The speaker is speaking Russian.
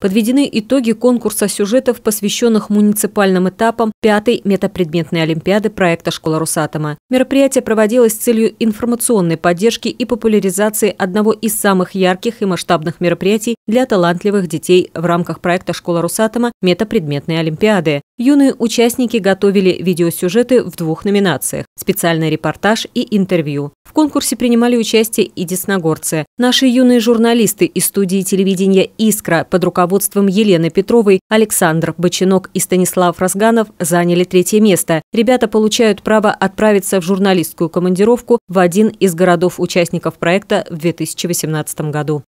Подведены итоги конкурса сюжетов, посвященных муниципальным этапам пятой метапредметной олимпиады проекта «Школа Русатома». Мероприятие проводилось с целью информационной поддержки и популяризации одного из самых ярких и масштабных мероприятий для талантливых детей в рамках проекта «Школа Русатома» метапредметной олимпиады. Юные участники готовили видеосюжеты в двух номинациях – специальный репортаж и интервью. В конкурсе принимали участие и десногорцы. Наши юные журналисты из студии телевидения «Искра» под руководством Елены Петровой, Александр Бочинок и Станислав Разганов заняли третье место. Ребята получают право отправиться в журналистскую командировку в один из городов-участников проекта в 2018 году.